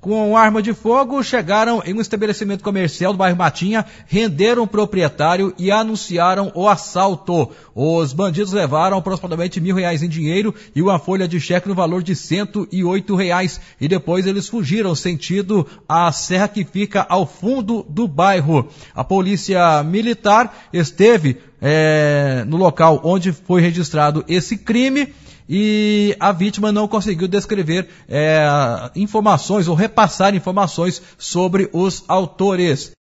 com arma de fogo, chegaram em um estabelecimento comercial do bairro Matinha, renderam o proprietário e anunciaram o assalto. Os bandidos levaram aproximadamente mil reais em dinheiro e uma folha de cheque no valor de cento e oito reais. E depois eles fugiram sentido a serra que fica ao fundo do bairro. A polícia militar esteve é, no local onde foi registrado esse crime e a vítima não conseguiu descrever é, informações ou repassar informações sobre os autores.